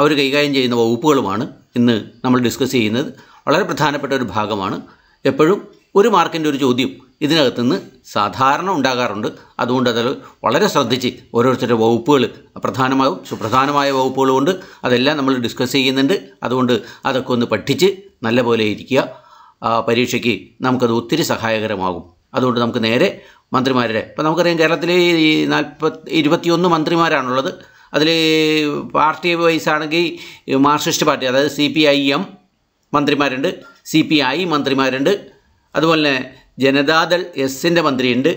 അവർ കൈകാര്യം ചെയ്യുന്ന വകുപ്പുകളുമാണ് ഇന്ന് നമ്മൾ ഡിസ്കസ് ചെയ്യുന്നത് വളരെ പ്രധാനപ്പെട്ട ഒരു ഭാഗമാണ് എപ്പോഴും ഒരു മാർക്കിൻ്റെ ഒരു ചോദ്യം ഇതിനകത്ത് നിന്ന് സാധാരണ ഉണ്ടാകാറുണ്ട് അതുകൊണ്ട് അതിൽ വളരെ ശ്രദ്ധിച്ച് ഓരോരുത്തരുടെ വകുപ്പുകൾ പ്രധാനമായും സുപ്രധാനമായ വകുപ്പുകളുമുണ്ട് അതെല്ലാം നമ്മൾ ഡിസ്കസ് ചെയ്യുന്നുണ്ട് അതുകൊണ്ട് അതൊക്കെ ഒന്ന് പഠിച്ച് നല്ല പോലെ ഇരിക്കുക പരീക്ഷയ്ക്ക് നമുക്കത് ഒത്തിരി സഹായകരമാകും അതുകൊണ്ട് നമുക്ക് നേരെ മന്ത്രിമാരുടെ ഇപ്പോൾ നമുക്കറിയാം കേരളത്തിലെ നാൽപ്പത്തി ഇരുപത്തിയൊന്ന് മന്ത്രിമാരാണുള്ളത് അതിൽ പാർട്ടി വൈസ് ആണെങ്കിൽ മാർക്സിസ്റ്റ് പാർട്ടി അതായത് സി പി ഐ എം മന്ത്രിമാരുണ്ട് സി പി ഐ മന്ത്രിമാരുണ്ട് അതുപോലെ തന്നെ ജനതാദൾ എസിൻ്റെ മന്ത്രിയുണ്ട്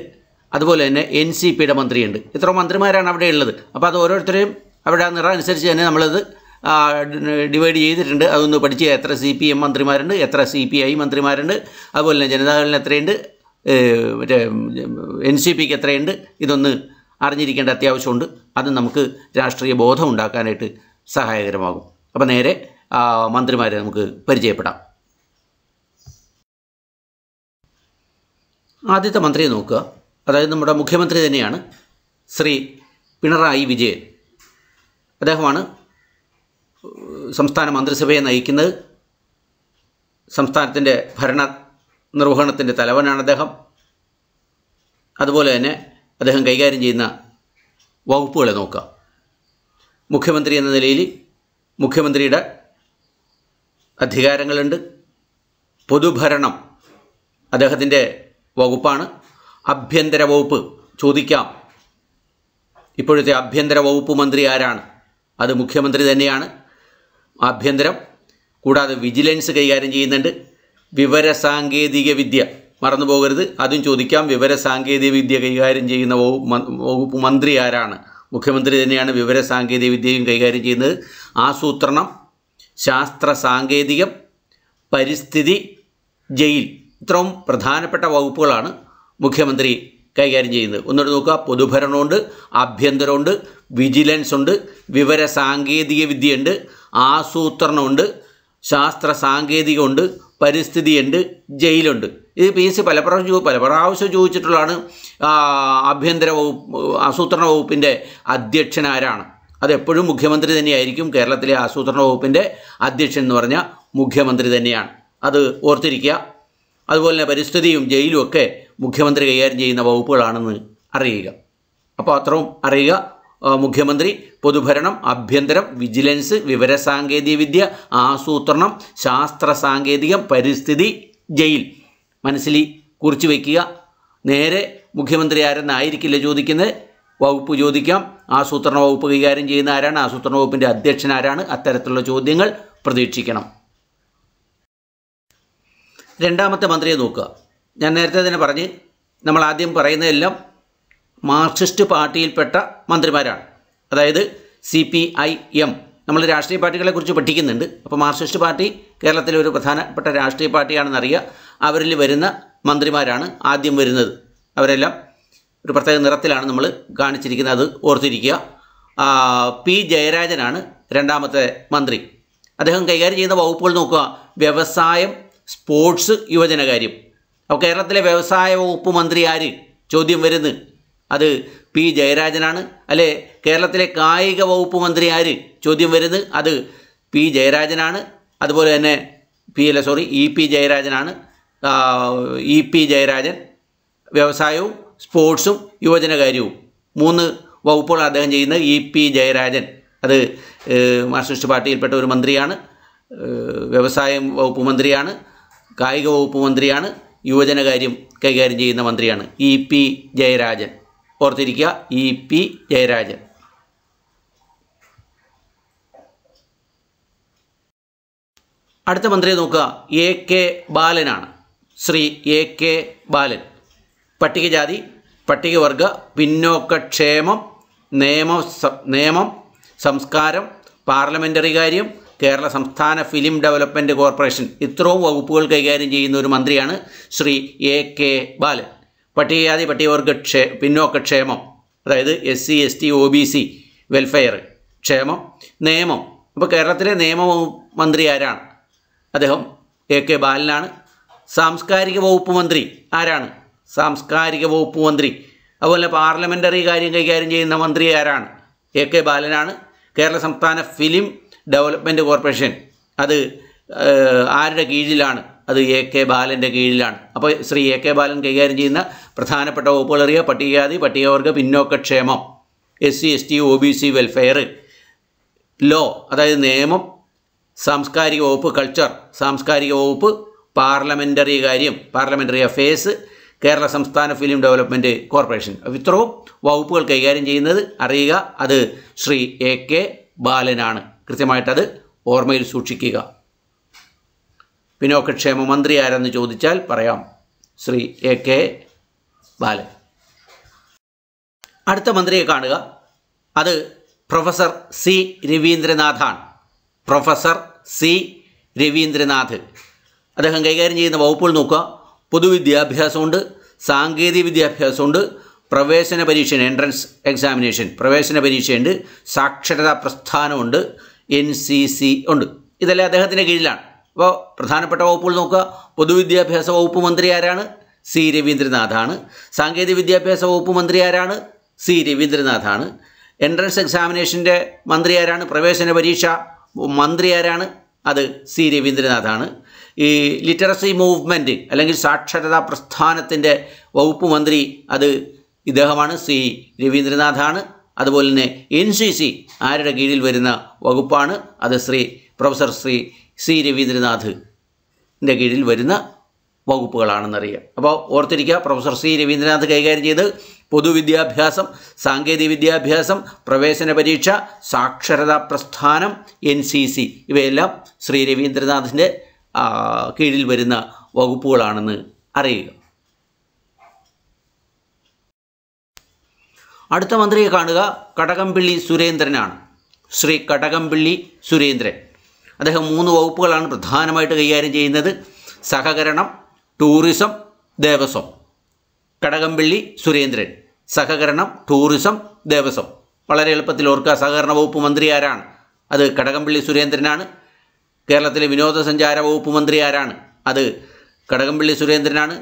അതുപോലെ തന്നെ എൻ സി പിയുടെ മന്ത്രിയുണ്ട് ഇത്ര മന്ത്രിമാരാണ് അവിടെ ഉള്ളത് അപ്പോൾ അത് ഓരോരുത്തരെയും അവിടെ നിറ അനുസരിച്ച് തന്നെ നമ്മളത് ഡിവൈഡ് ചെയ്തിട്ടുണ്ട് അതൊന്ന് പഠിച്ച് എത്ര സി പി എം മന്ത്രിമാരുണ്ട് എത്ര സി പി ഐ മന്ത്രിമാരുണ്ട് അതുപോലെ തന്നെ ജനതാദളിന് എത്രയുണ്ട് മറ്റേ എൻ സി പിക്ക് എത്രയുണ്ട് ഇതൊന്ന് അറിഞ്ഞിരിക്കേണ്ട അത്യാവശ്യമുണ്ട് അത് നമുക്ക് രാഷ്ട്രീയ ബോധം ഉണ്ടാക്കാനായിട്ട് സഹായകരമാകും അപ്പോൾ നേരെ മന്ത്രിമാരെ നമുക്ക് പരിചയപ്പെടാം ആദ്യത്തെ മന്ത്രിയെ നോക്കുക അതായത് നമ്മുടെ മുഖ്യമന്ത്രി തന്നെയാണ് ശ്രീ പിണറായി വിജയൻ അദ്ദേഹമാണ് സംസ്ഥാന മന്ത്രിസഭയെ നയിക്കുന്നത് സംസ്ഥാനത്തിൻ്റെ ഭരണ നിർവഹണത്തിൻ്റെ തലവനാണ് അദ്ദേഹം അതുപോലെ തന്നെ അദ്ദേഹം കൈകാര്യം ചെയ്യുന്ന വകുപ്പുകളെ നോക്കുക മുഖ്യമന്ത്രി എന്ന നിലയിൽ മുഖ്യമന്ത്രിയുടെ അധികാരങ്ങളുണ്ട് പൊതുഭരണം അദ്ദേഹത്തിൻ്റെ വകുപ്പാണ് ആഭ്യന്തര വകുപ്പ് ചോദിക്കാം ഇപ്പോഴത്തെ ആഭ്യന്തര വകുപ്പ് മന്ത്രി ആരാണ് അത് മുഖ്യമന്ത്രി തന്നെയാണ് ആഭ്യന്തരം കൂടാതെ വിജിലൻസ് കൈകാര്യം ചെയ്യുന്നുണ്ട് വിവരസാങ്കേതിക വിദ്യ മറന്നു പോകരുത് അതും ചോദിക്കാം വിവരസാങ്കേതിക വിദ്യ കൈകാര്യം ചെയ്യുന്ന വകുപ്പ് മന്ത്രി ആരാണ് മുഖ്യമന്ത്രി തന്നെയാണ് വിവരസാങ്കേതിക വിദ്യയും കൈകാര്യം ചെയ്യുന്നത് ആസൂത്രണം ശാസ്ത്ര സാങ്കേതികം പരിസ്ഥിതി ജയിൽ ഇത്രയും പ്രധാനപ്പെട്ട വകുപ്പുകളാണ് മുഖ്യമന്ത്രി കൈകാര്യം ചെയ്യുന്നത് ഒന്നുകൂടെ നോക്കുക പൊതുഭരണമുണ്ട് ആഭ്യന്തരമുണ്ട് വിജിലൻസ് ഉണ്ട് വിവര സാങ്കേതിക വിദ്യയുണ്ട് ആസൂത്രണമുണ്ട് ശാസ്ത്ര സാങ്കേതികമുണ്ട് പരിസ്ഥിതിയുണ്ട് ജയിലുണ്ട് ഈ പി എസ് സി പലപ്രാവശ്യം പല പ്രാവശ്യം ചോദിച്ചിട്ടുള്ളതാണ് ആഭ്യന്തര വകുപ്പ് ആസൂത്രണ വകുപ്പിൻ്റെ അധ്യക്ഷനാരാണ് അതെപ്പോഴും മുഖ്യമന്ത്രി തന്നെയായിരിക്കും കേരളത്തിലെ ആസൂത്രണ വകുപ്പിൻ്റെ അധ്യക്ഷൻ എന്ന് പറഞ്ഞാൽ മുഖ്യമന്ത്രി തന്നെയാണ് അത് ഓർത്തിരിക്കുക അതുപോലെ തന്നെ പരിസ്ഥിതിയും ജയിലും ഒക്കെ മുഖ്യമന്ത്രി കൈകാര്യം ചെയ്യുന്ന വകുപ്പുകളാണെന്ന് അറിയുക അപ്പോൾ അത്രയും അറിയുക മുഖ്യമന്ത്രി പൊതുഭരണം ആഭ്യന്തരം വിജിലൻസ് വിവരസാങ്കേതികവിദ്യ ആസൂത്രണം ശാസ്ത്ര സാങ്കേതികം പരിസ്ഥിതി ജയിൽ മനസ്സിൽ കുറിച്ച് വയ്ക്കുക നേരെ മുഖ്യമന്ത്രി ആരെന്നായിരിക്കില്ല ചോദിക്കുന്നത് വകുപ്പ് ചോദിക്കാം ആസൂത്രണ വകുപ്പ് കൈകാര്യം ചെയ്യുന്ന ആരാണ് ആസൂത്രണ വകുപ്പിൻ്റെ അധ്യക്ഷൻ ആരാണ് അത്തരത്തിലുള്ള ചോദ്യങ്ങൾ പ്രതീക്ഷിക്കണം രണ്ടാമത്തെ മന്ത്രിയെ നോക്കുക ഞാൻ നേരത്തെ തന്നെ പറഞ്ഞ് നമ്മൾ ആദ്യം പറയുന്നതെല്ലാം മാർക്സിസ്റ്റ് പാർട്ടിയിൽപ്പെട്ട മന്ത്രിമാരാണ് അതായത് സി പി ഐ എം നമ്മൾ രാഷ്ട്രീയ പാർട്ടികളെക്കുറിച്ച് പഠിക്കുന്നുണ്ട് അപ്പോൾ മാർക്സിസ്റ്റ് പാർട്ടി കേരളത്തിലെ ഒരു പ്രധാനപ്പെട്ട രാഷ്ട്രീയ പാർട്ടിയാണെന്നറിയുക അവരിൽ വരുന്ന മന്ത്രിമാരാണ് ആദ്യം വരുന്നത് അവരെല്ലാം ഒരു പ്രത്യേക നിറത്തിലാണ് നമ്മൾ കാണിച്ചിരിക്കുന്നത് അത് ഓർത്തിരിക്കുക പി ജയരാജനാണ് രണ്ടാമത്തെ മന്ത്രി അദ്ദേഹം കൈകാര്യം ചെയ്യുന്ന വകുപ്പുകൾ നോക്കുക വ്യവസായം സ്പോർട്സ് യുവജനകാര്യം അപ്പോൾ കേരളത്തിലെ വ്യവസായ വകുപ്പ് മന്ത്രി ആര് ചോദ്യം വരുന്നു അത് പി ജയരാജനാണ് അല്ലേ കേരളത്തിലെ കായിക വകുപ്പ് മന്ത്രി ആര് ചോദ്യം വരുന്നു അത് പി ജയരാജനാണ് അതുപോലെ തന്നെ പി അല്ല സോറി ഇ പി ജയരാജനാണ് ഇ പി ജയരാജൻ വ്യവസായവും സ്പോർട്സും യുവജനകാര്യവും മൂന്ന് വകുപ്പുകൾ അദ്ദേഹം ചെയ്യുന്ന ഇ പി ജയരാജൻ അത് മാർക്സിസ്റ്റ് പാർട്ടിയിൽപ്പെട്ട ഒരു മന്ത്രിയാണ് വ്യവസായ വകുപ്പ് മന്ത്രിയാണ് കായിക വകുപ്പ് മന്ത്രിയാണ് യുവജനകാര്യം കൈകാര്യം ചെയ്യുന്ന മന്ത്രിയാണ് ഇ പി ജയരാജൻ ഓർത്തിരിക്കുക ഇ പി ജയരാജൻ അടുത്ത മന്ത്രിയെ നോക്കുക എ കെ ബാലനാണ് ശ്രീ എ കെ ബാലൻ പട്ടികജാതി പട്ടികവർഗ പിന്നോക്കക്ഷേമം നിയമ നിയമം സംസ്കാരം പാർലമെൻ്ററി കാര്യം കേരള സംസ്ഥാന ഫിലിം ഡെവലപ്മെൻറ്റ് കോർപ്പറേഷൻ ഇത്രയും വകുപ്പുകൾ കൈകാര്യം ചെയ്യുന്ന ഒരു മന്ത്രിയാണ് ശ്രീ എ കെ ബാലൻ പട്ടികജാതി പട്ടികവർഗ ക്ഷേ പിന്നോക്കക്ഷേമം അതായത് S C S T O B C welfare ക്ഷേമം നിയമം ഇപ്പോൾ കേരളത്തിലെ നിയമ മന്ത്രി ആരാണ് അദ്ദേഹം എ കെ ബാലനാണ് സാംസ്കാരിക വകുപ്പ് മന്ത്രി ആരാണ് സാംസ്കാരിക വകുപ്പ് മന്ത്രി അതുപോലെ പാർലമെൻ്ററി കാര്യം കൈകാര്യം ചെയ്യുന്ന മന്ത്രി ആരാണ് എ കെ ബാലനാണ് കേരള സംസ്ഥാന ഫിലിം ഡെവലപ്മെൻറ്റ് കോർപ്പറേഷൻ അത് ആരുടെ കീഴിലാണ് അത് എ കെ ബാലൻ്റെ കീഴിലാണ് അപ്പോൾ ശ്രീ എ കെ ബാലൻ കൈകാര്യം ചെയ്യുന്ന പ്രധാനപ്പെട്ട വകുപ്പുകൾ അറിയുക പട്ടികജാതി പട്ടികവർഗ പിന്നോക്കക്ഷേമം S C S T O B C welfare law അതായത് നിയമം സാംസ്കാരിക വകുപ്പ് കൾച്ചർ സാംസ്കാരിക വകുപ്പ് പാർലമെൻ്ററി കാര്യം പാർലമെൻ്ററി അഫയേഴ്സ് കേരള സംസ്ഥാന ഫിലിം ഡെവലപ്മെൻറ്റ് കോർപ്പറേഷൻ ഇത്രയും വകുപ്പുകൾ കൈകാര്യം ചെയ്യുന്നത് അറിയുക അത് ശ്രീ എ കെ ബാലനാണ് കൃത്യമായിട്ടത് ഓർമ്മയിൽ സൂക്ഷിക്കുക ക്ഷേമ മന്ത്രി ആരെന്ന് ചോദിച്ചാൽ പറയാം ശ്രീ എ കെ ബാലൻ അടുത്ത മന്ത്രിയെ കാണുക അത് പ്രൊഫസർ സി രവീന്ദ്രനാഥാണ് പ്രൊഫസർ സി രവീന്ദ്രനാഥ് അദ്ദേഹം കൈകാര്യം ചെയ്യുന്ന വകുപ്പുകൾ നോക്കുക പൊതുവിദ്യാഭ്യാസമുണ്ട് സാങ്കേതിക വിദ്യാഭ്യാസമുണ്ട് പ്രവേശന പരീക്ഷ എൻട്രൻസ് എക്സാമിനേഷൻ പ്രവേശന പരീക്ഷയുണ്ട് സാക്ഷരതാ പ്രസ്ഥാനമുണ്ട് എൻ സി സി ഉണ്ട് ഇതെല്ലാം അദ്ദേഹത്തിൻ്റെ കീഴിലാണ് അപ്പോൾ പ്രധാനപ്പെട്ട വകുപ്പുകൾ നോക്കുക പൊതുവിദ്യാഭ്യാസ വകുപ്പ് മന്ത്രി ആരാണ് സി രവീന്ദ്രനാഥാണ് സാങ്കേതിക വിദ്യാഭ്യാസ വകുപ്പ് മന്ത്രി ആരാണ് സി രവീന്ദ്രനാഥാണ് എൻട്രൻസ് എക്സാമിനേഷൻ്റെ മന്ത്രി ആരാണ് പ്രവേശന പരീക്ഷ മന്ത്രി ആരാണ് അത് സി രവീന്ദ്രനാഥാണ് ഈ ലിറ്ററസി മൂവ്മെൻറ്റ് അല്ലെങ്കിൽ സാക്ഷരതാ പ്രസ്ഥാനത്തിൻ്റെ വകുപ്പ് മന്ത്രി അത് ഇദ്ദേഹമാണ് സി രവീന്ദ്രനാഥാണ് അതുപോലെ തന്നെ എൻ സി സി ആരുടെ കീഴിൽ വരുന്ന വകുപ്പാണ് അത് ശ്രീ പ്രൊഫസർ ശ്രീ സി രവീന്ദ്രനാഥിൻ്റെ കീഴിൽ വരുന്ന വകുപ്പുകളാണെന്നറിയാം അപ്പോൾ ഓർത്തിരിക്കുക പ്രൊഫസർ സി രവീന്ദ്രനാഥ് കൈകാര്യം ചെയ്ത് പൊതുവിദ്യാഭ്യാസം സാങ്കേതിക വിദ്യാഭ്യാസം പ്രവേശന പരീക്ഷ സാക്ഷരതാ പ്രസ്ഥാനം എൻ സി സി ഇവയെല്ലാം ശ്രീ രവീന്ദ്രനാഥിൻ്റെ കീഴിൽ വരുന്ന വകുപ്പുകളാണെന്ന് അറിയുക അടുത്ത മന്ത്രിയെ കാണുക കടകംപള്ളി സുരേന്ദ്രനാണ് ശ്രീ കടകംപള്ളി സുരേന്ദ്രൻ അദ്ദേഹം മൂന്ന് വകുപ്പുകളാണ് പ്രധാനമായിട്ട് കൈകാര്യം ചെയ്യുന്നത് സഹകരണം ടൂറിസം ദേവസ്വം കടകംപള്ളി സുരേന്ദ്രൻ സഹകരണം ടൂറിസം ദേവസ്വം വളരെ എളുപ്പത്തിൽ ഓർക്കുക സഹകരണ വകുപ്പ് മന്ത്രി ആരാണ് അത് കടകംപള്ളി സുരേന്ദ്രനാണ് കേരളത്തിലെ വിനോദസഞ്ചാര വകുപ്പ് മന്ത്രി ആരാണ് അത് കടകംപള്ളി സുരേന്ദ്രനാണ്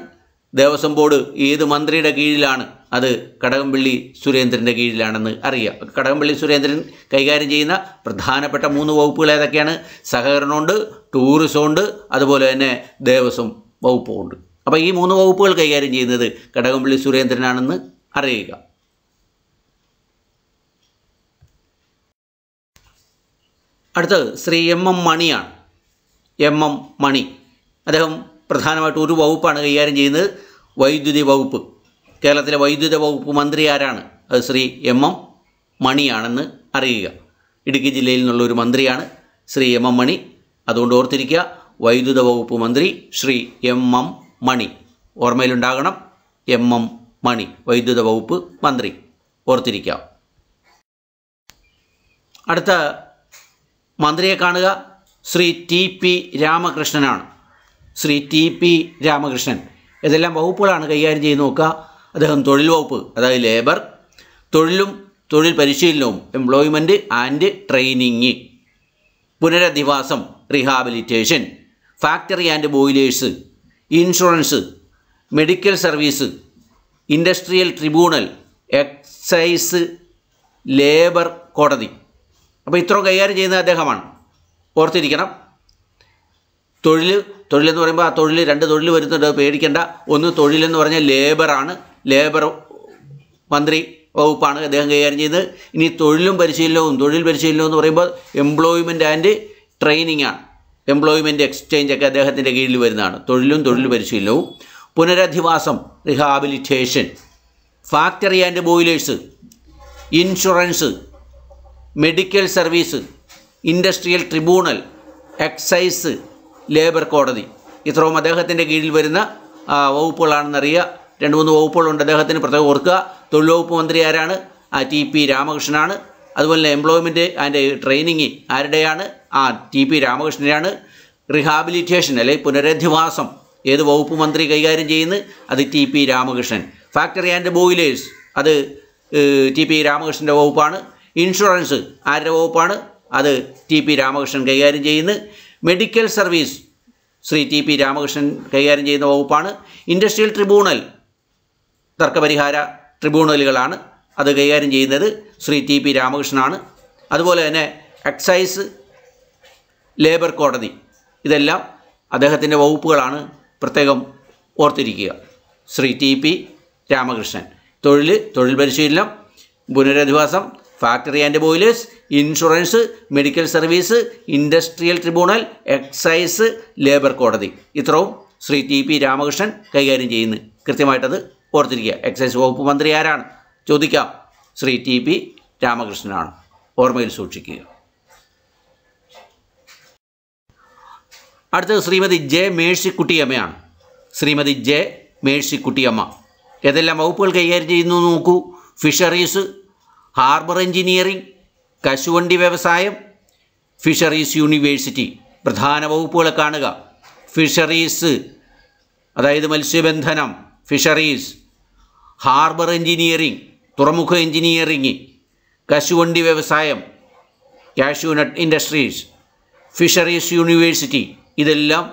ദേവസ്വം ബോർഡ് ഏത് മന്ത്രിയുടെ കീഴിലാണ് അത് കടകംപള്ളി സുരേന്ദ്രൻ്റെ കീഴിലാണെന്ന് അറിയാം കടകംപള്ളി സുരേന്ദ്രൻ കൈകാര്യം ചെയ്യുന്ന പ്രധാനപ്പെട്ട മൂന്ന് വകുപ്പുകൾ ഏതൊക്കെയാണ് സഹകരണമുണ്ട് ടൂറിസമുണ്ട് അതുപോലെ തന്നെ ദേവസ്വം വകുപ്പുമുണ്ട് അപ്പോൾ ഈ മൂന്ന് വകുപ്പുകൾ കൈകാര്യം ചെയ്യുന്നത് കടകംപള്ളി സുരേന്ദ്രനാണെന്ന് അറിയുക അടുത്തത് ശ്രീ എം എം മണിയാണ് എം എം മണി അദ്ദേഹം പ്രധാനമായിട്ട് ഒരു വകുപ്പാണ് കൈകാര്യം ചെയ്യുന്നത് വൈദ്യുതി വകുപ്പ് കേരളത്തിലെ വൈദ്യുതി വകുപ്പ് മന്ത്രി ആരാണ് അത് ശ്രീ എം എം മണിയാണെന്ന് അറിയുക ഇടുക്കി ജില്ലയിൽ നിന്നുള്ള ഒരു മന്ത്രിയാണ് ശ്രീ എം എം മണി അതുകൊണ്ട് ഓർത്തിരിക്കുക വൈദ്യുത വകുപ്പ് മന്ത്രി ശ്രീ എം എം മണി ഓർമ്മയിലുണ്ടാകണം എം എം മണി വൈദ്യുത വകുപ്പ് മന്ത്രി ഓർത്തിരിക്കാം അടുത്ത മന്ത്രിയെ കാണുക ശ്രീ ടി പി രാമകൃഷ്ണനാണ് ശ്രീ ടി പി രാമകൃഷ്ണൻ ഇതെല്ലാം വകുപ്പുകളാണ് കൈകാര്യം ചെയ്ത് നോക്കുക അദ്ദേഹം തൊഴിൽ വകുപ്പ് അതായത് ലേബർ തൊഴിലും തൊഴിൽ പരിശീലനവും എംപ്ലോയ്മെൻറ്റ് ആൻഡ് ട്രെയിനിങ് പുനരധിവാസം rehabilitation factory and boilers insurance medical service industrial tribunal excise labour കോടതി അപ്പോൾ ഇത്ര കൈകാര്യം ചെയ്യുന്നത് അദ്ദേഹമാണ് ഓർത്തിരിക്കണം തൊഴിൽ തൊഴിലെന്ന് പറയുമ്പോൾ ആ തൊഴിൽ രണ്ട് തൊഴിൽ വരുന്നുണ്ട് പേടിക്കേണ്ട ഒന്ന് തൊഴിലെന്ന് പറഞ്ഞാൽ ലേബറാണ് ലേബർ മന്ത്രി വകുപ്പാണ് അദ്ദേഹം കൈകാര്യം ചെയ്യുന്നത് ഇനി തൊഴിലും പരിശീലനവും തൊഴിൽ പരിശീലനവും എന്ന് പറയുമ്പോൾ എംപ്ലോയ്മെൻറ്റ് ആൻഡ് ട്രെയിനിങ് ആണ് എംപ്ലോയ്മെൻറ്റ് എക്സ്ചേഞ്ച് ഒക്കെ അദ്ദേഹത്തിൻ്റെ കീഴിൽ വരുന്നതാണ് തൊഴിലും തൊഴിൽ പരിശീലനവും പുനരധിവാസം rehabilitation factory and boilers insurance medical service industrial tribunal excise labour കോടതി ഇത്രയും അദ്ദേഹത്തിൻ്റെ കീഴിൽ വരുന്ന വകുപ്പുകളാണെന്നറിയുക രണ്ട് മൂന്ന് വകുപ്പുകളുണ്ട് അദ്ദേഹത്തിന് പ്രത്യേകം ഓർക്കുക തൊഴിലുവകുപ്പ് വകുപ്പ് മന്ത്രി ആരാണ് ടി പി രാമകൃഷ്ണനാണ് അതുപോലെ എംപ്ലോയ്മെൻറ്റ് ആൻഡ് ട്രെയിനിങ് ആരുടെയാണ് ആ ടി പി രാമകൃഷ്ണനാണ് റിഹാബിലിറ്റേഷൻ അല്ലെ പുനരധിവാസം ഏത് വകുപ്പ് മന്ത്രി കൈകാര്യം ചെയ്യുന്നു അത് T P Ramakrishnan factory and boilers അത് ടി പി രാമകൃഷ്ണൻ്റെ വകുപ്പാണ് ഇൻഷുറൻസ് ആരുടെ വകുപ്പാണ് അത് ടി പി രാമകൃഷ്ണൻ കൈകാര്യം ചെയ്യുന്നു medical service Shri T P Ramakrishnan കൈകാര്യം ചെയ്യുന്ന വകുപ്പാണ് ഇൻഡസ്ട്രിയൽ ട്രിബ്യൂണൽ തർക്കപരിഹാര ട്രിബ്യൂണലുകളാണ് അത് കൈകാര്യം ചെയ്യുന്നത് ശ്രീ ടി പി രാമകൃഷ്ണനാണ് അതുപോലെ തന്നെ എക്സൈസ് ലേബർ കോടതി ഇതെല്ലാം അദ്ദേഹത്തിൻ്റെ വകുപ്പുകളാണ് പ്രത്യേകം ഓർത്തിരിക്കുക ശ്രീ ടി പി രാമകൃഷ്ണൻ തൊഴിൽ തൊഴിൽ പരിശീലനം പുനരധിവാസം factory and boilers insurance medical service industrial tribunal excise labour കോടതി ഇത്രയും ശ്രീ ടി പി രാമകൃഷ്ണൻ കൈകാര്യം ചെയ്യുന്നു കൃത്യമായിട്ടത് ഓർത്തിരിക്കുക എക്സൈസ് വകുപ്പ് മന്ത്രി ആരാണ് ചോദിക്കാം ശ്രീ ടി പി രാമകൃഷ്ണനാണ് ഓർമ്മയിൽ സൂക്ഷിക്കുക അടുത്തത് ശ്രീമതി ജെ മേഴ്സിക്കുട്ടിയമ്മയാണ് ശ്രീമതി ജെ മേഴ്സിക്കുട്ടിയമ്മ ഏതെല്ലാം വകുപ്പുകൾ കൈകാര്യം ചെയ്യുന്നു നോക്കൂ ഫിഷറീസ് ഹാർബർ എഞ്ചിനീയറിംഗ് കശുവണ്ടി വ്യവസായം ഫിഷറീസ് യൂണിവേഴ്സിറ്റി പ്രധാന വകുപ്പുകളെ കാണുക ഫിഷറീസ് അതായത് മത്സ്യബന്ധനം ഫിഷറീസ് ഹാർബർ എഞ്ചിനീയറിംഗ് തുറമുഖ എഞ്ചിനീയറിംഗ് കശുവണ്ടി വ്യവസായം കാഷ്യൂനട്ട് ഇൻഡസ്ട്രീസ് ഫിഷറീസ് യൂണിവേഴ്സിറ്റി ഇതെല്ലാം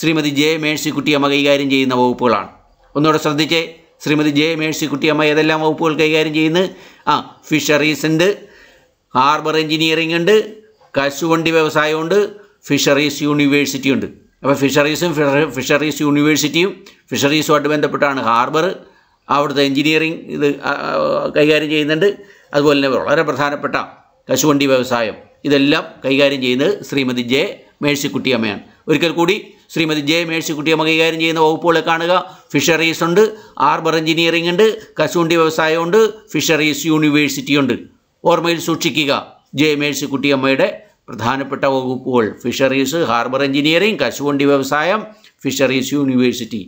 ശ്രീമതി ജെ മേഴ്സിക്കുട്ടി അമ്മ കൈകാര്യം ചെയ്യുന്ന വകുപ്പുകളാണ് ഒന്നുകൂടെ ശ്രദ്ധിച്ചേ ശ്രീമതി ജെ മേഴ്സിക്കുട്ടിയമ്മ ഏതെല്ലാം വകുപ്പുകൾ കൈകാര്യം ചെയ്യുന്നത് ആ ഫിഷറീസ് ഉണ്ട് ഹാർബർ എഞ്ചിനീയറിംഗ് ഉണ്ട് കശുവണ്ടി വ്യവസായമുണ്ട് ഫിഷറീസ് യൂണിവേഴ്സിറ്റി ഉണ്ട് അപ്പോൾ ഫിഷറീസും ഫിഷറീസ് യൂണിവേഴ്സിറ്റിയും ഫിഷറീസുമായിട്ട് ബന്ധപ്പെട്ടാണ് ഹാർബർ അവിടുത്തെ എഞ്ചിനീയറിംഗ് ഇത് കൈകാര്യം ചെയ്യുന്നുണ്ട് അതുപോലെ തന്നെ വളരെ പ്രധാനപ്പെട്ട കശുവണ്ടി വ്യവസായം ഇതെല്ലാം കൈകാര്യം ചെയ്യുന്നത് ശ്രീമതി ജെ മേഴ്സിക്കുട്ടിയമ്മയാണ് ഒരിക്കൽ കൂടി ശ്രീമതി ജെ മേഴ്സിക്കുട്ടിയമ്മ കൈകാര്യം ചെയ്യുന്ന വകുപ്പുകളെ കാണുക ഫിഷറീസ് ഉണ്ട് ആർബർ എഞ്ചിനീയറിംഗ് ഉണ്ട് കശുവണ്ടി വ്യവസായമുണ്ട് ഫിഷറീസ് യൂണിവേഴ്സിറ്റി ഉണ്ട് ഓർമ്മയിൽ സൂക്ഷിക്കുക ജെ മേഴ്സിക്കുട്ടിയമ്മയുടെ പ്രധാനപ്പെട്ട വകുപ്പുകൾ ഫിഷറീസ് ഹാർബർ എഞ്ചിനീയറിംഗ് കശുവണ്ടി വ്യവസായം ഫിഷറീസ് യൂണിവേഴ്സിറ്റി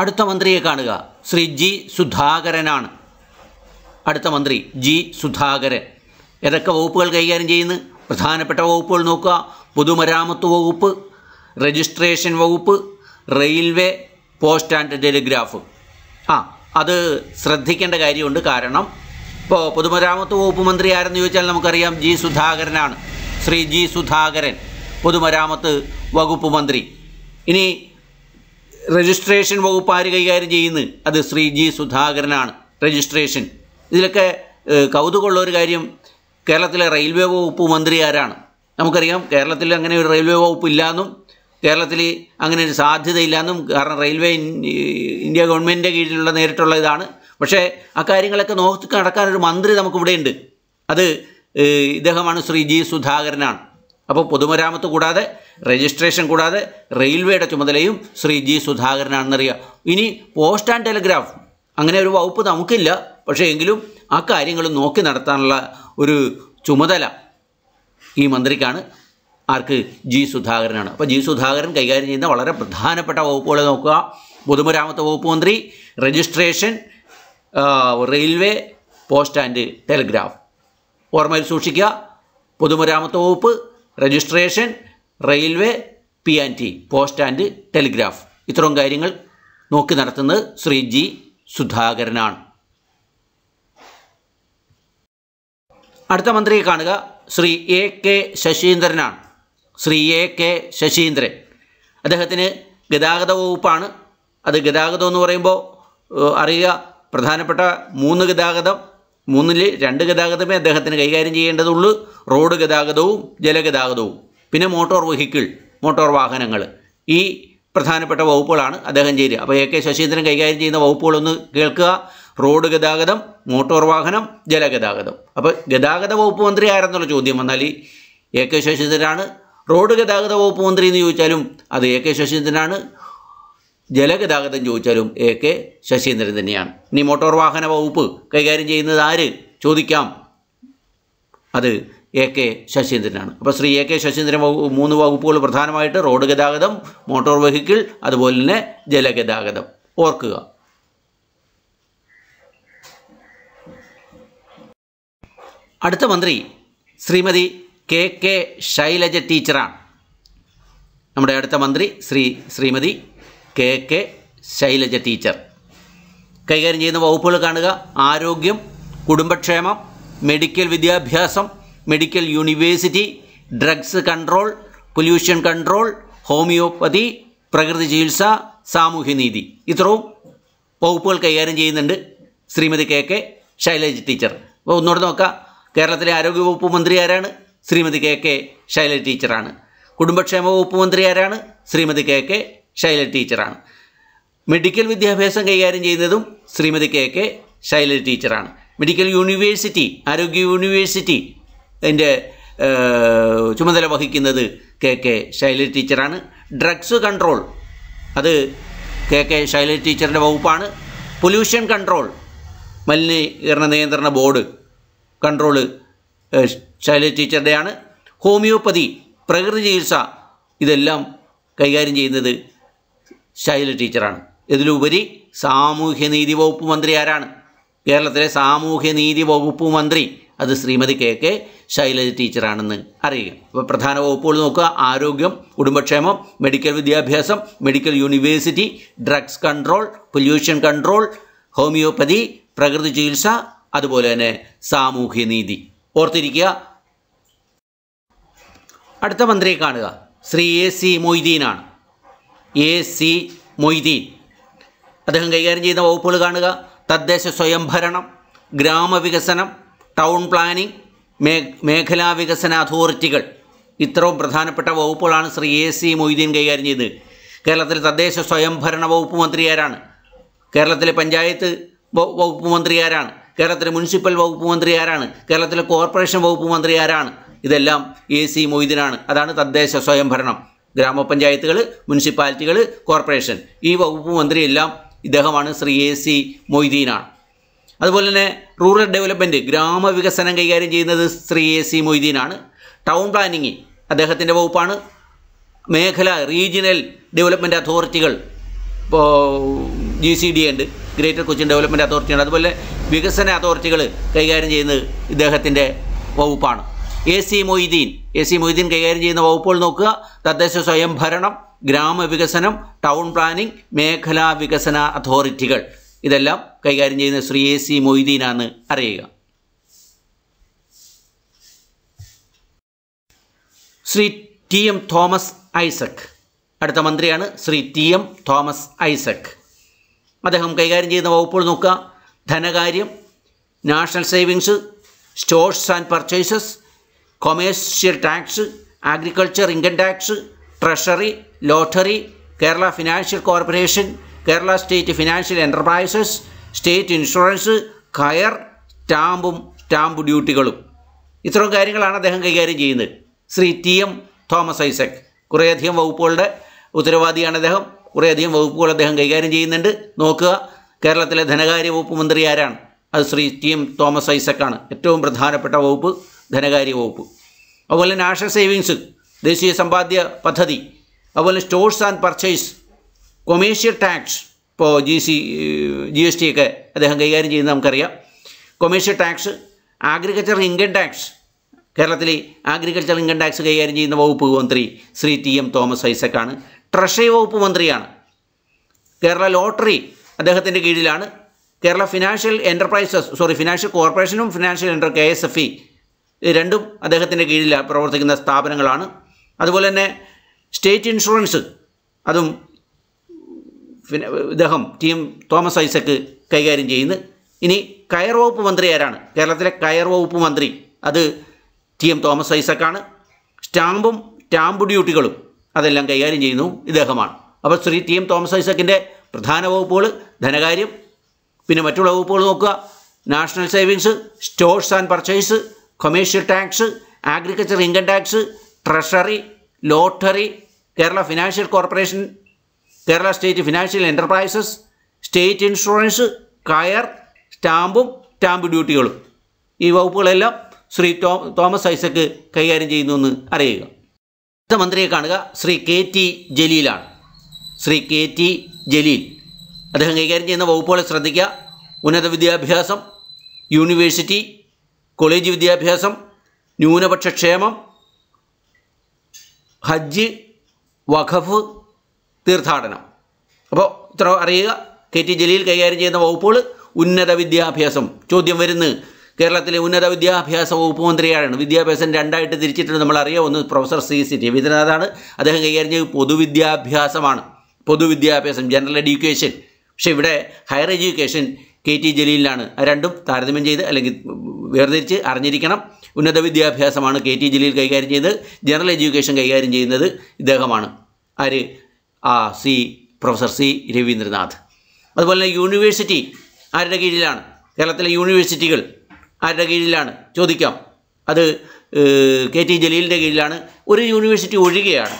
അടുത്ത മന്ത്രിയെ കാണുക ശ്രീ ജി സുധാകരനാണ് അടുത്ത മന്ത്രി ജി സുധാകരൻ ഏതൊക്കെ വകുപ്പുകൾ കൈകാര്യം ചെയ്യുന്നു പ്രധാനപ്പെട്ട വകുപ്പുകൾ നോക്കുക പൊതുമരാമത്ത് വകുപ്പ് രജിസ്ട്രേഷൻ വകുപ്പ് റെയിൽവേ പോസ്റ്റ് ആൻഡ് ടെലിഗ്രാഫ് ആ അത് ശ്രദ്ധിക്കേണ്ട കാര്യമുണ്ട് കാരണം ഇപ്പോൾ പൊതുമരാമത്ത് വകുപ്പ് മന്ത്രി ആരെന്ന് ചോദിച്ചാൽ നമുക്കറിയാം ജി സുധാകരനാണ് ശ്രീ ജി സുധാകരൻ പൊതുമരാമത്ത് വകുപ്പ് മന്ത്രി ഇനി രജിസ്ട്രേഷൻ വകുപ്പ് ആര് കൈകാര്യം ചെയ്യുന്നത് അത് ശ്രീ ജി സുധാകരനാണ് രജിസ്ട്രേഷൻ ഇതിലൊക്കെ കൗതുകമുള്ള ഒരു കാര്യം കേരളത്തിലെ റെയിൽവേ വകുപ്പ് മന്ത്രി ആരാണ് നമുക്കറിയാം കേരളത്തിൽ അങ്ങനെ ഒരു റെയിൽവേ വകുപ്പ് ഇല്ലാന്നും കേരളത്തിൽ അങ്ങനെ ഒരു സാധ്യതയില്ലാന്നും കാരണം റെയിൽവേ ഇന്ത്യ ഗവൺമെൻറ്റിൻ്റെ കീഴിലുള്ള നേരിട്ടുള്ള ഇതാണ് പക്ഷേ ആ കാര്യങ്ങളൊക്കെ നോക്കി നടക്കാൻ ഒരു മന്ത്രി നമുക്കിവിടെയുണ്ട് അത് ഇദ്ദേഹമാണ് ശ്രീ ജി സുധാകരനാണ് അപ്പോൾ പൊതുമരാമത്ത് കൂടാതെ രജിസ്ട്രേഷൻ കൂടാതെ റെയിൽവേയുടെ ചുമതലയും ശ്രീ ജി സുധാകരനാണെന്നറിയാം ഇനി പോസ്റ്റ് ആൻഡ് ടെലിഗ്രാഫ് അങ്ങനെ ഒരു വകുപ്പ് നമുക്കില്ല പക്ഷേ എങ്കിലും ആ കാര്യങ്ങൾ നോക്കി നടത്താനുള്ള ഒരു ചുമതല ഈ മന്ത്രിക്കാണ് ആർക്ക് ജി സുധാകരനാണ് അപ്പോൾ ജി സുധാകരൻ കൈകാര്യം ചെയ്യുന്ന വളരെ പ്രധാനപ്പെട്ട വകുപ്പുകൾ നോക്കുക പൊതുമരാമത്ത് വകുപ്പ് മന്ത്രി registration railway post and telegraph ഓർമ്മയിൽ സൂക്ഷിക്കുക പൊതുമരാമത്ത് വകുപ്പ് registration railway P and T post and telegraph ഇത്രയും കാര്യങ്ങൾ നോക്കി നടത്തുന്നത് ശ്രീ ജി സുധാകരനാണ് അടുത്ത മന്ത്രിയെ കാണുക ശ്രീ എ കെ ശശീന്ദ്രനാണ് ശ്രീ എ കെ ശശീന്ദ്രൻ അദ്ദേഹത്തിന് ഗതാഗത വകുപ്പാണ് അത് ഗതാഗതം എന്ന് പറയുമ്പോൾ അറിയുക പ്രധാനപ്പെട്ട മൂന്ന് ഗതാഗതം മൂന്നിൽ രണ്ട് ഗതാഗതമേ അദ്ദേഹത്തിന് കൈകാര്യം ചെയ്യേണ്ടതുള്ളൂ റോഡ് ഗതാഗതവും ജലഗതാഗതവും പിന്നെ മോട്ടോർ വെഹിക്കിൾ മോട്ടോർ വാഹനങ്ങൾ ഈ പ്രധാനപ്പെട്ട വകുപ്പുകളാണ് അദ്ദേഹം ചെയ്യുക അപ്പോൾ എ കെ ശശീന്ദ്രൻ കൈകാര്യം ചെയ്യുന്ന വകുപ്പുകളൊന്ന് കേൾക്കുക റോഡ് ഗതാഗതം മോട്ടോർ വാഹനം ജലഗതാഗതം അപ്പോൾ ഗതാഗത വകുപ്പ് മന്ത്രി ആരെന്നുള്ള ചോദ്യം വന്നാൽ എ കെ ശശീന്ദ്രനാണ് റോഡ് ഗതാഗത വകുപ്പ് മന്ത്രി എന്ന് ചോദിച്ചാലും അത് എ കെ ശശീന്ദ്രനാണ് ജലഗതാഗതം ചോദിച്ചാലും എ കെ ശശീന്ദ്രൻ തന്നെയാണ് ഇനി മോട്ടോർ വാഹന വകുപ്പ് കൈകാര്യം ചെയ്യുന്നത് ആര് ചോദിക്കാം അത് എ കെ ശശീന്ദ്രനാണ് അപ്പോൾ ശ്രീ എ കെ ശശീന്ദ്രൻ മൂന്ന് വകുപ്പുകൾ പ്രധാനമായിട്ട് റോഡ് ഗതാഗതം മോട്ടോർ വെഹിക്കിൾ അതുപോലെ തന്നെ ജലഗതാഗതം ഓർക്കുക അടുത്ത മന്ത്രി ശ്രീമതി കെ കെ ശൈലജ ടീച്ചറാണ് നമ്മുടെ അടുത്ത മന്ത്രി Shri Shrimati K K Shailaja teacher കൈകാര്യം ചെയ്യുന്ന വകുപ്പുകൾ കാണുക ആരോഗ്യം കുടുംബക്ഷേമം മെഡിക്കൽ വിദ്യാഭ്യാസം medical university drugs control pollution control homeopathy പ്രകൃതി ചികിത്സ സാമൂഹ്യനീതി ഇത്രയും വകുപ്പുകൾ കൈകാര്യം ചെയ്യുന്നുണ്ട് Shrimati K K Shailaja teacher അപ്പോൾ ഒന്നുകൂടെ നോക്കാം കേരളത്തിലെ ആരോഗ്യവകുപ്പ് മന്ത്രി ആരാണ് ശ്രീമതി കെ കെ ശൈലജ ടീച്ചറാണ് കുടുംബക്ഷേമ വകുപ്പ് മന്ത്രി ആരാണ് ശ്രീമതി കെ കെ ശൈല ടീച്ചറാണ് മെഡിക്കൽ വിദ്യാഭ്യാസം കൈകാര്യം ചെയ്യുന്നതും ശ്രീമതി കെ കെ ശൈല ടീച്ചറാണ് മെഡിക്കൽ യൂണിവേഴ്സിറ്റി ആരോഗ്യ യൂണിവേഴ്സിറ്റി എൻ്റെ ചുമതല വഹിക്കുന്നത് കെ കെ ശൈല ടീച്ചറാണ് ഡ്രഗ്സ് കൺട്രോൾ അത് കെ കെ ശൈല ടീച്ചറിൻ്റെ വകുപ്പാണ് പൊല്യൂഷൻ കൺട്രോൾ മലിനീകരണ നിയന്ത്രണ ബോർഡ് കൺട്രോൾ ശൈല ടീച്ചറുടെയാണ് ഹോമിയോപ്പതി പ്രകൃതി ചികിത്സ ഇതെല്ലാം കൈകാര്യം ചെയ്യുന്നത് ശൈല ടീച്ചറാണ് ഇതിലുപരി സാമൂഹ്യനീതി വകുപ്പ് മന്ത്രി ആരാണ് കേരളത്തിലെ സാമൂഹ്യനീതി വകുപ്പ് മന്ത്രി അത് ശ്രീമതി കെ കെ ശൈലജ ടീച്ചറാണെന്ന് അറിയുക അപ്പോൾ പ്രധാന വകുപ്പുകൾ നോക്കുക ആരോഗ്യം കുടുംബക്ഷേമം മെഡിക്കൽ വിദ്യാഭ്യാസം medical university drugs control pollution control homeopathy പ്രകൃതി ചികിത്സ അതുപോലെ തന്നെ സാമൂഹ്യനീതി ഓർത്തിരിക്കുക അടുത്ത മന്ത്രിയെ കാണുക ശ്രീ എ സി മൊയ്തീനാണ് എ സി മൊയ്തീൻ അദ്ദേഹം കൈകാര്യം ചെയ്യുന്ന വകുപ്പുകൾ കാണുക തദ്ദേശ സ്വയംഭരണം ഗ്രാമവികസനം ടൗൺ പ്ലാനിംഗ് മേ മേഖലാ വികസന അതോറിറ്റികൾ ഇത്രയും പ്രധാനപ്പെട്ട വകുപ്പുകളാണ് ശ്രീ എ സി മൊയ്തീൻ കൈകാര്യം ചെയ്തത് കേരളത്തിലെ തദ്ദേശ സ്വയംഭരണ വകുപ്പ് മന്ത്രി ആരാണ് കേരളത്തിലെ പഞ്ചായത്ത് വകുപ്പ് മന്ത്രി ആരാണ് കേരളത്തിലെ മുനിസിപ്പൽ വകുപ്പ് മന്ത്രി ആരാണ് കേരളത്തിലെ കോർപ്പറേഷൻ വകുപ്പ് മന്ത്രി ആരാണ് ഇതെല്ലാം എ സി മൊയ്തീനാണ് അതാണ് തദ്ദേശ സ്വയംഭരണം ഗ്രാമപഞ്ചായത്തുകൾ മുനിസിപ്പാലിറ്റികൾ കോർപ്പറേഷൻ ഈ വകുപ്പ് മന്ത്രിയെല്ലാം ഇദ്ദേഹമാണ് ശ്രീ എ സി മൊയ്തീനാണ് അതുപോലെ തന്നെ റൂറൽ ഡെവലപ്മെൻറ്റ് ഗ്രാമവികസനം കൈകാര്യം ചെയ്യുന്നത് ശ്രീ എ സി മൊയ്തീനാണ് ടൗൺ പ്ലാനിങ് അദ്ദേഹത്തിൻ്റെ വകുപ്പാണ് മേഖല റീജിയണൽ ഡെവലപ്മെൻറ്റ് അതോറിറ്റികൾ ഇപ്പോൾ ജി സി ഡി ഉണ്ട് ഗ്രേറ്റർ കൊച്ചിൻ ഡെവലപ്മെൻറ്റ് അതോറിറ്റിയാണ് അതുപോലെ വികസന അതോറിറ്റികൾ കൈകാര്യം ചെയ്യുന്നത് ഇദ്ദേഹത്തിൻ്റെ വകുപ്പാണ് A C Moideen A C Moideen കൈകാര്യം ചെയ്യുന്ന വകുപ്പുകൾ നോക്കുക തദ്ദേശ സ്വയംഭരണം ഗ്രാമവികസനം ടൗൺ പ്ലാനിംഗ് മേഖലാ വികസന അതോറിറ്റികൾ ഇതെല്ലാം കൈകാര്യം ചെയ്യുന്ന ശ്രീ എ സി മൊയ്തീനാണ് അറിയുക ശ്രീ ടി എം തോമസ് ഐസക് അടുത്ത മന്ത്രിയാണ് ശ്രീ ടി എം തോമസ് ഐസക് അദ്ദേഹം കൈകാര്യം ചെയ്യുന്ന വകുപ്പുകൾ നോക്കുക ധനകാര്യം national savings stores and purchases commercial tax agriculture income tax treasury lottery Kerala financial corporation Kerala state financial enterprises state insurance കയർ സ്റ്റാമ്പും സ്റ്റാമ്പ് ഡ്യൂട്ടികളും ഇത്തരം കാര്യങ്ങളാണ് അദ്ദേഹം കൈകാര്യം ചെയ്യുന്നത് ശ്രീ ടി എം തോമസ് ഐസക് കുറേയധികം വകുപ്പുകളുടെ ഉത്തരവാദിയാണ് അദ്ദേഹം കുറേയധികം വകുപ്പുകൾ അദ്ദേഹം കൈകാര്യം ചെയ്യുന്നുണ്ട് നോക്കുക കേരളത്തിലെ ധനകാര്യ വകുപ്പ് മന്ത്രി ആരാണ് അത് ശ്രീ ടി എം തോമസ് ഐസക്കാണ് ഏറ്റവും പ്രധാനപ്പെട്ട വകുപ്പ് ധനകാര്യ വകുപ്പ് അതുപോലെ നാഷണൽ സേവിങ്സ് ദേശീയ സമ്പാദ്യ പദ്ധതി അതുപോലെ stores and purchase commercial tax ഇപ്പോൾ G C G S T ഒക്കെ അദ്ദേഹം കൈകാര്യം ചെയ്യുന്ന നമുക്കറിയാം commercial tax agriculture income tax കേരളത്തിലെ ആഗ്രികൾച്ചർ ഇൻകം ടാക്സ് കൈകാര്യം ചെയ്യുന്ന വകുപ്പ് മന്ത്രി ശ്രീ ടി എം തോമസ് ഐസക്കാണ് ട്രഷറി വകുപ്പ് മന്ത്രിയാണ് കേരള ലോട്ടറി അദ്ദേഹത്തിൻ്റെ കീഴിലാണ് Kerala financial enterprises sorry financial കോർപ്പറേഷനും financial enter K S F E രണ്ടും അദ്ദേഹത്തിൻ്റെ കീഴിൽ പ്രവർത്തിക്കുന്ന സ്ഥാപനങ്ങളാണ് അതുപോലെ തന്നെ സ്റ്റേറ്റ് ഇൻഷുറൻസ് അതും പിന്നെ ഇദ്ദേഹം ടി എം തോമസ് ഐസക്ക് കൈകാര്യം ചെയ്യുന്നു ഇനി കയർ വകുപ്പ് മന്ത്രി ആരാണ് കേരളത്തിലെ കയർ വകുപ്പ് മന്ത്രി അത് ടി എം തോമസ് ഐസക്കാണ് സ്റ്റാമ്പും സ്റ്റാമ്പ് ഡ്യൂട്ടികളും അതെല്ലാം കൈകാര്യം ചെയ്യുന്നു ഇദ്ദേഹമാണ് അപ്പോൾ ശ്രീ ടി എം തോമസ് ഐസക്കിൻ്റെ പ്രധാന വകുപ്പുകൾ ധനകാര്യം പിന്നെ മറ്റുള്ള വകുപ്പുകൾ നോക്കുക national savings stores and purchase commercial tax agriculture income tax treasury lottery Kerala financial corporation Kerala state financial enterprises state insurance കയർ സ്റ്റാമ്പും സ്റ്റാമ്പ് ഡ്യൂട്ടികളും ഈ വകുപ്പുകളെല്ലാം ശ്രീ തോമസ് ഐസക്ക് കൈകാര്യം ചെയ്യുന്നു എന്ന് അറിയുക അടുത്ത മന്ത്രിയെ കാണുക ശ്രീ കെ ടി ജലീലാണ് ശ്രീ കെ ടി ജലീൽ അദ്ദേഹം കൈകാര്യം ചെയ്യുന്ന വകുപ്പുകളെ ശ്രദ്ധിക്കുക ഉന്നത വിദ്യാഭ്യാസം യൂണിവേഴ്സിറ്റി കോളേജ് വിദ്യാഭ്യാസം ന്യൂനപക്ഷ ക്ഷേമം ഹജ്ജ് വഖഫ് തീർത്ഥാടനം അപ്പോൾ ഇത്ര അറിയുക കെ ടി ജലീൽ കൈകാര്യം ചെയ്യുന്ന വകുപ്പുകൾ ഉന്നത വിദ്യാഭ്യാസം ചോദ്യം വരുന്നത് കേരളത്തിലെ ഉന്നത വിദ്യാഭ്യാസ വകുപ്പ് മന്ത്രിയാണ് വിദ്യാഭ്യാസം രണ്ടായിട്ട് തിരിച്ചിട്ടുണ്ട് നമ്മൾ അറിയാം ഒന്ന് പ്രൊഫസർ സി സി രവീന്ദ്രനാഥാണ് അദ്ദേഹം കൈകാര്യം ചെയ്ത് പൊതുവിദ്യാഭ്യാസമാണ് പൊതുവിദ്യാഭ്യാസം ജനറൽ എഡ്യൂക്കേഷൻ പക്ഷേ ഇവിടെ ഹയർ എഡ്യൂക്കേഷൻ കെ ടി ജലീലിലാണ് രണ്ടും താരതമ്യം ചെയ്ത് അല്ലെങ്കിൽ വേർതിരിച്ച് അറിഞ്ഞിരിക്കണം ഉന്നത വിദ്യാഭ്യാസമാണ് കെ ടി ജലീൽ കൈകാര്യം ചെയ്തത് ജനറൽ എഡ്യൂക്കേഷൻ കൈകാര്യം ചെയ്യുന്നത് ഇദ്ദേഹമാണ് ആര് ആ സി പ്രൊഫസർ സി രവീന്ദ്രനാഥ് അതുപോലെ യൂണിവേഴ്സിറ്റി ആരുടെ കീഴിലാണ് കേരളത്തിലെ യൂണിവേഴ്സിറ്റികൾ ആരുടെ കീഴിലാണ് ചോദിക്കാം അത് കെ ടി ജലീലിൻ്റെ കീഴിലാണ് ഒരു യൂണിവേഴ്സിറ്റി ഒഴികെയാണ്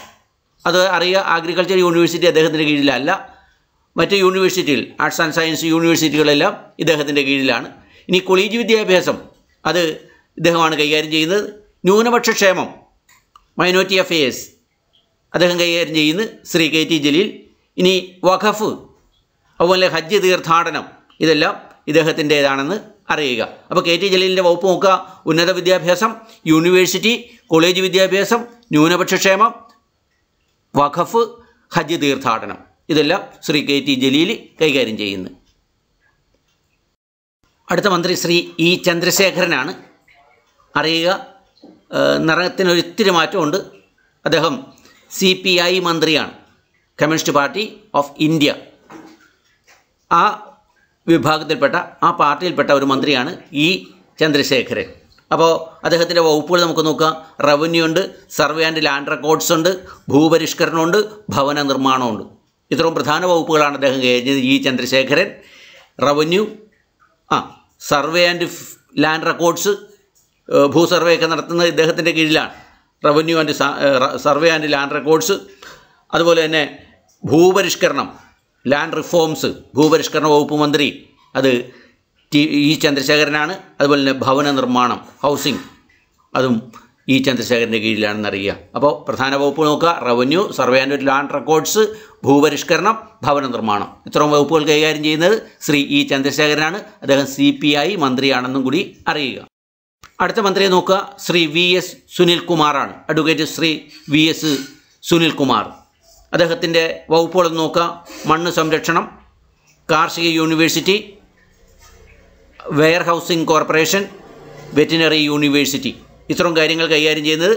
അത് അറിയുക അഗ്രികൾച്ചർ യൂണിവേഴ്സിറ്റി അദ്ദേഹത്തിൻ്റെ കീഴിലല്ല മറ്റ് യൂണിവേഴ്സിറ്റിയിൽ ആർട്സ് ആൻഡ് സയൻസ് യൂണിവേഴ്സിറ്റികളെല്ലാം ഇദ്ദേഹത്തിൻ്റെ കീഴിലാണ് ഇനി കൊളീജ് വിദ്യാഭ്യാസം അത് ഇദ്ദേഹമാണ് കൈകാര്യം ചെയ്യുന്നത് ന്യൂനപക്ഷ ക്ഷേമം മൈനോറിറ്റി അഫയേഴ്സ് അദ്ദേഹം കൈകാര്യം ചെയ്യുന്നത് ശ്രീ കെ ടി ജലീൽ ഇനി വഖഫ് അതുപോലെ ഹജ്ജ് തീർത്ഥാടനം ഇതെല്ലാം ഇദ്ദേഹത്തിൻ്റേതാണെന്ന് അറിയുക അപ്പോൾ കെ ടി ജലീലിൻ്റെ വകുപ്പ് നോക്കുക ഉന്നത വിദ്യാഭ്യാസം യൂണിവേഴ്സിറ്റി കോളേജ് വിദ്യാഭ്യാസം ന്യൂനപക്ഷ ക്ഷേമം വഖഫ് ഹജ്ജ് തീർത്ഥാടനം ഇതെല്ലാം ശ്രീ കെ ടി ജലീൽ കൈകാര്യം ചെയ്യുന്നു അടുത്ത മന്ത്രി ശ്രീ ഇ ചന്ദ്രശേഖരനാണ് അറിയുക നിറത്തിനൊരിത്തിരി മാറ്റമുണ്ട് അദ്ദേഹം സി പി ഐ മന്ത്രിയാണ് കമ്മ്യൂണിസ്റ്റ് പാർട്ടി ഓഫ് ഇന്ത്യ ആ വിഭാഗത്തിൽപ്പെട്ട ആ പാർട്ടിയിൽപ്പെട്ട ഒരു മന്ത്രിയാണ് ഇ ചന്ദ്രശേഖരൻ അപ്പോൾ അദ്ദേഹത്തിൻ്റെ വകുപ്പുകൾ നമുക്ക് നോക്കാം റവന്യൂ ഉണ്ട് സർവേ ആൻഡ് ലാൻഡ് റെക്കോർഡ്സ് ഉണ്ട് ഭൂപരിഷ്കരണമുണ്ട് ഭവന നിർമ്മാണമുണ്ട് ഇത്രയും പ്രധാന വകുപ്പുകളാണ് അദ്ദേഹം കഴിഞ്ഞത് ഇ ചന്ദ്രശേഖരൻ റവന്യൂ ആ സർവേ ആൻഡ് ലാൻഡ് റെക്കോർഡ്സ് ഭൂസർവേ ഒക്കെ നടത്തുന്നത് ഇദ്ദേഹത്തിൻ്റെ കീഴിലാണ് revenue and survey and land records അതുപോലെ തന്നെ ഭൂപരിഷ്കരണം ലാൻഡ് റിഫോംസ് ഭൂപരിഷ്കരണ വകുപ്പ് മന്ത്രി അത് ടി ഇ ചന്ദ്രശേഖരനാണ് അതുപോലെ തന്നെ ഭവന നിർമ്മാണം ഹൗസിംഗ് അതും ഇ ചന്ദ്രശേഖരൻ്റെ കീഴിലാണെന്നറിയുക അപ്പോൾ പ്രധാന വകുപ്പ് നോക്കുക revenue survey and land records ഭൂപരിഷ്കരണം ഭവന നിർമ്മാണം ഇത്രയും വകുപ്പുകൾ കൈകാര്യം ചെയ്യുന്നത് ശ്രീ ഇ ചന്ദ്രശേഖരനാണ് അദ്ദേഹം സി പി ഐ മന്ത്രിയാണെന്നും കൂടി അറിയുക അടുത്ത മന്ത്രിയെ നോക്കുക ശ്രീ വി എസ് സുനിൽകുമാറാണ് advocate Shri V S Sunilkumar അദ്ദേഹത്തിൻ്റെ വകുപ്പുകൾ നോക്കുക മണ്ണ് സംരക്ഷണം കാർഷിക university warehousing corporation veterinary university ഇത്രയും കാര്യങ്ങൾ കൈകാര്യം ചെയ്യുന്നത്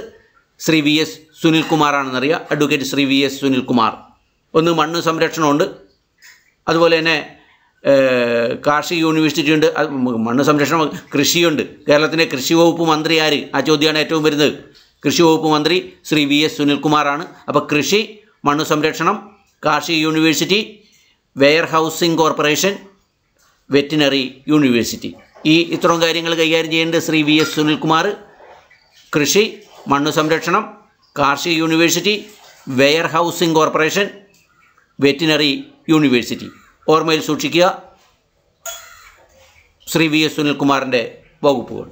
ശ്രീ വി എസ് സുനിൽകുമാറാണെന്നറിയാം advocate Shri V S Sunilkumar ഒന്ന് മണ്ണ് സംരക്ഷണമുണ്ട് അതുപോലെ തന്നെ കാർഷിക യൂണിവേഴ്സിറ്റി ഉണ്ട് മണ്ണ് സംരക്ഷണം കൃഷിയുണ്ട് കേരളത്തിൻ്റെ കൃഷി വകുപ്പ് മന്ത്രി ആര് ആ ചോദ്യമാണ് ഏറ്റവും വരുന്നത് കൃഷി വകുപ്പ് മന്ത്രി ശ്രീ വി എസ് സുനിൽകുമാറാണ് അപ്പോൾ കൃഷി മണ്ണ് സംരക്ഷണം കാർഷിക university warehousing corporation veterinary university ഈ ഇത്രയും കാര്യങ്ങൾ കൈകാര്യം ചെയ്യേണ്ടത് ശ്രീ വി എസ് സുനിൽകുമാർ കൃഷി മണ്ണു സംരക്ഷണം കാർഷിക university warehousing corporation veterinary university ഓർമ്മയിൽ സൂക്ഷിക്കുക ശ്രീ വി എസ് സുനിൽകുമാറിൻ്റെ വകുപ്പുകൾ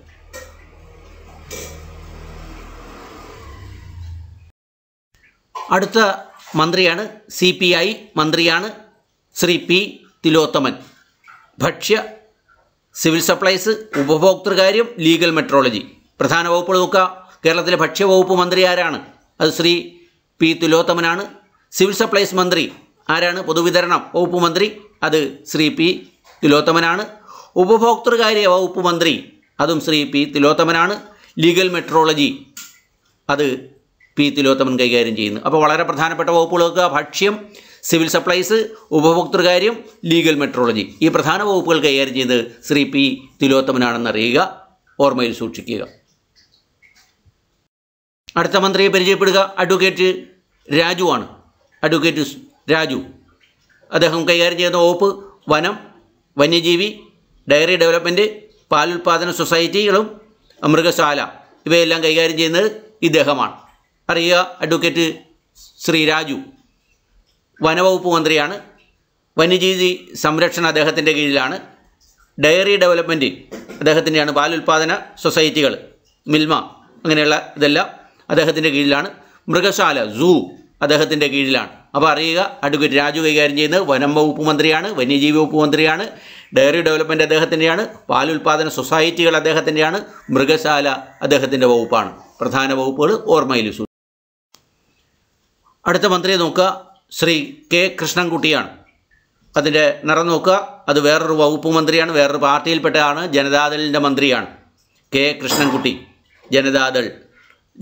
അടുത്ത മന്ത്രിയാണ് സി പി ഐ മന്ത്രിയാണ് ശ്രീ പി തിലോത്തമൻ ഭക്ഷ്യ സിവിൽ സപ്ലൈസ് ഉപഭോക്തൃകാര്യം ലീഗൽ മെട്രോളജി പ്രധാന വകുപ്പ് നോക്കുക കേരളത്തിലെ ഭക്ഷ്യവകുപ്പ് മന്ത്രി ആരാണ് അത് ശ്രീ പി തിലോത്തമനാണ് സിവിൽ സപ്ലൈസ് മന്ത്രി ആരാണ് പൊതുവിതരണം വകുപ്പ് മന്ത്രി അത് ശ്രീ പി തിലോത്തമനാണ് ഉപഭോക്തൃകാര്യ വകുപ്പ് മന്ത്രി അതും ശ്രീ പി തിലോത്തമനാണ് ലീഗൽ മെട്രോളജി അത് പി തിലോത്തമൻ കൈകാര്യം ചെയ്യുന്നു അപ്പോൾ വളരെ പ്രധാനപ്പെട്ട വകുപ്പുകൾ നോക്കുക ഭക്ഷ്യം സിവിൽ സപ്ലൈസ് ഉപഭോക്തൃകാര്യം ലീഗൽ മെട്രോളജി ഈ പ്രധാന വകുപ്പുകൾ കൈകാര്യം ചെയ്യുന്നത് ശ്രീ പി തിലോത്തമനാണെന്നറിയുക ഓർമ്മയിൽ സൂക്ഷിക്കുക അടുത്ത മന്ത്രിയെ പരിചയപ്പെടുക അഡ്വക്കേറ്റ് രാജുവാണ് അഡ്വക്കേറ്റ് രാജു അദ്ദേഹം കൈകാര്യം ചെയ്യുന്ന വകുപ്പ് വനം വന്യജീവി ഡയറി ഡെവലപ്മെൻറ്റ് പാലുൽപാദന സൊസൈറ്റികളും മൃഗശാല ഇവയെല്ലാം കൈകാര്യം ചെയ്യുന്നത് ഇദ്ദേഹമാണ് അറിയുക അഡ്വക്കേറ്റ് ശ്രീ രാജു വനവകുപ്പ് മന്ത്രിയാണ് വന്യജീവി സംരക്ഷണം അദ്ദേഹത്തിൻ്റെ കീഴിലാണ് ഡയറി ഡെവലപ്മെൻറ്റ് അദ്ദേഹത്തിൻ്റെയാണ് പാലുൽപാദന സൊസൈറ്റികൾ മിൽമ അങ്ങനെയുള്ള ഇതെല്ലാം അദ്ദേഹത്തിൻ്റെ കീഴിലാണ് മൃഗശാല സൂ അദ്ദേഹത്തിൻ്റെ കീഴിലാണ് അപ്പോൾ അറിയുക അഡ്വക്കേറ്റ് രാജു കൈകാര്യം ചെയ്യുന്നത് വനം വകുപ്പ് മന്ത്രിയാണ് വന്യജീവി വകുപ്പ് മന്ത്രിയാണ് ഡയറി ഡെവലപ്മെൻറ്റ് അദ്ദേഹത്തിൻ്റെയാണ് പാലുൽപാദന സൊസൈറ്റികൾ അദ്ദേഹത്തിൻ്റെയാണ് മൃഗശാല അദ്ദേഹത്തിൻ്റെ വകുപ്പാണ് പ്രധാന വകുപ്പുകൾ ഓർമ്മയിൽ അടുത്ത മന്ത്രിയെ നോക്കുക ശ്രീ കെ കൃഷ്ണൻകുട്ടിയാണ് അതിൻ്റെ നിറം നോക്കുക അത് വേറൊരു വകുപ്പ് മന്ത്രിയാണ് വേറൊരു പാർട്ടിയിൽപ്പെട്ടതാണ് ജനതാദളിൻ്റെ മന്ത്രിയാണ് കെ കൃഷ്ണൻകുട്ടി ജനതാദൾ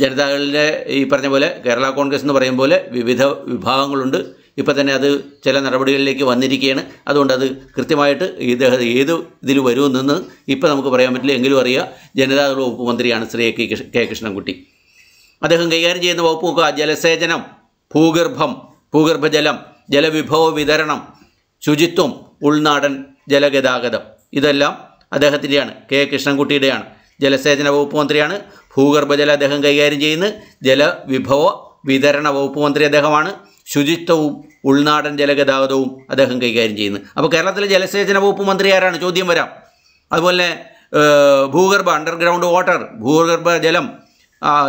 ജനതാദളിൻ്റെ ഈ പറഞ്ഞ പോലെ കേരള കോൺഗ്രസ് എന്ന് പറയുമ്പോൾ വിവിധ വിഭാഗങ്ങളുണ്ട് ഇപ്പോൾ തന്നെ അത് ചില നടപടികളിലേക്ക് വന്നിരിക്കുകയാണ് അതുകൊണ്ട് അത് കൃത്യമായിട്ട് ഇദ്ദേഹം ഏത് ഇതിൽ വരുമെന്ന് ഇപ്പോൾ നമുക്ക് പറയാൻ പറ്റില്ല എങ്കിലും അറിയാം ജനതാദള വകുപ്പ് മന്ത്രിയാണ് ശ്രീ കെ കൃഷ്ണൻകുട്ടി അദ്ദേഹം കൈകാര്യം ചെയ്യുന്ന വകുപ്പൊക്കെ ജലസേചനം ഭൂഗർഭം ഭൂഗർഭജലം ജലവിഭവ വിതരണം ശുചിത്വം ഉൾനാടൻ ജലഗതാഗതം ഇതെല്ലാം അദ്ദേഹത്തിൻ്റെയാണ് കെ കൃഷ്ണൻകുട്ടിയുടെയാണ് ജലസേചന വകുപ്പ് മന്ത്രിയാണ് ഭൂഗർഭജല അദ്ദേഹം കൈകാര്യം ചെയ്യുന്നത് ജലവിഭവ വിതരണ വകുപ്പ് മന്ത്രി അദ്ദേഹമാണ് ശുചിത്വവും ഉൾനാടൻ ജലഗതാഗതവും അദ്ദേഹം കൈകാര്യം ചെയ്യുന്നു അപ്പോൾ കേരളത്തിലെ ജലസേചന വകുപ്പ് മന്ത്രി ആരാണ് ചോദ്യം വരാം അതുപോലെ ഭൂഗർഭ അണ്ടർഗ്രൗണ്ട് വാട്ടർ ഭൂഗർഭ ജലം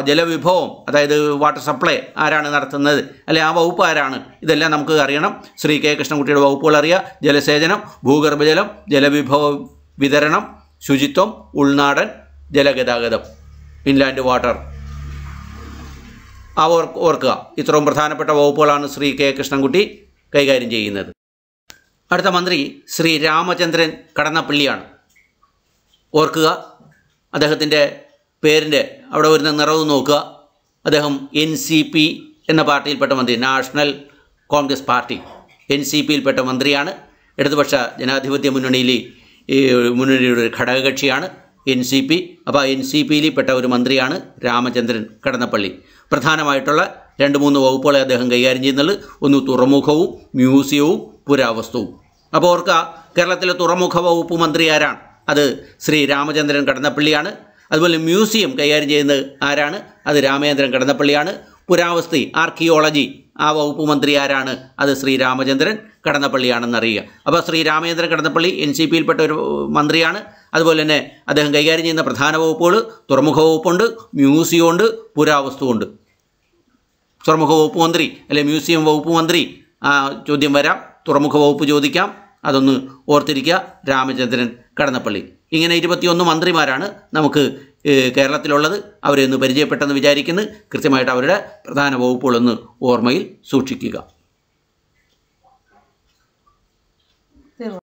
ജലവിഭവം അതായത് വാട്ടർ സപ്ലൈ ആരാണ് നടത്തുന്നത് അല്ലെ ആ വകുപ്പ് ആരാണ് ഇതെല്ലാം നമുക്ക് അറിയണം ശ്രീ കെ കൃഷ്ണൻകുട്ടിയുടെ വകുപ്പുകൾ അറിയുക ജലസേചനം ഭൂഗർഭജലം ജലവിഭവ വിതരണം ശുചിത്വം ഉൾനാടൻ ജലഗതാഗതം ഇൻലാൻഡ് വാട്ടർ ആ ഓർക്കുക ഇത്രയും പ്രധാനപ്പെട്ട വകുപ്പുകളാണ് ശ്രീ കെ കൃഷ്ണൻകുട്ടി കൈകാര്യം ചെയ്യുന്നത് അടുത്ത മന്ത്രി ശ്രീ രാമചന്ദ്രൻ കടന്നപ്പള്ളിയാണ് ഓർക്കുക അദ്ദേഹത്തിൻ്റെ പേരിൻ്റെ അവിടെ വരുന്ന നിറവ് നോക്കുക അദ്ദേഹം എൻ സി പി എന്ന പാർട്ടിയിൽപ്പെട്ട മന്ത്രി national Congress party N C പിയിൽപ്പെട്ട മന്ത്രിയാണ് ഇടതുപക്ഷ ജനാധിപത്യ മുന്നണിയിൽ ഈ മുന്നണിയുടെ ഒരു ഘടകകക്ഷിയാണ് എൻ സി പി അപ്പോൾ എൻ സി പിയിൽ പെട്ട ഒരു മന്ത്രിയാണ് രാമചന്ദ്രൻ കടന്നപ്പള്ളി പ്രധാനമായിട്ടുള്ള രണ്ട് മൂന്ന് വകുപ്പുകളെ അദ്ദേഹം കൈകാര്യം ചെയ്യുന്നുള്ളത് ഒന്ന് തുറമുഖവും മ്യൂസിയവും പുരാവസ്തുവും അപ്പോൾ ഓർക്കുക കേരളത്തിലെ തുറമുഖ വകുപ്പ് മന്ത്രി ആരാണ് അത് ശ്രീ രാമചന്ദ്രൻ കടന്നപ്പള്ളിയാണ് അതുപോലെ മ്യൂസിയം കൈകാര്യം ചെയ്യുന്നത് ആരാണ് അത് രാമചന്ദ്രൻ കടന്നപ്പള്ളിയാണ് പുരാവസ്തി ആർക്കിയോളജി ആ വകുപ്പ് മന്ത്രി ആരാണ് അത് ശ്രീ രാമചന്ദ്രൻ കടന്നപ്പള്ളിയാണെന്ന് അറിയുക അപ്പോൾ ശ്രീ രാമചന്ദ്രൻ കടന്നപ്പള്ളി എൻ സി പിയിൽപ്പെട്ട ഒരു മന്ത്രിയാണ് അതുപോലെ തന്നെ അദ്ദേഹം കൈകാര്യം ചെയ്യുന്ന പ്രധാന വകുപ്പുകൾ തുറമുഖ വകുപ്പുണ്ട് പുരാവസ്തു ഉണ്ട് തുറമുഖ വകുപ്പ് മന്ത്രി അല്ലെ മ്യൂസിയം വകുപ്പ് മന്ത്രി ആ ചോദ്യം വരാം തുറമുഖ വകുപ്പ് ചോദിക്കാം അതൊന്ന് ഓർത്തിരിക്കുക രാമചന്ദ്രൻ കടന്നപ്പള്ളി ഇങ്ങനെ ഇരുപത്തിയൊന്ന് മന്ത്രിമാരാണ് നമുക്ക് കേരളത്തിലുള്ളത് അവരെ ഒന്ന് പരിചയപ്പെട്ടെന്ന് വിചാരിക്കുന്നു കൃത്യമായിട്ട് അവരുടെ പ്രധാന വകുപ്പുകളൊന്ന് ഓർമ്മയിൽ സൂക്ഷിക്കുക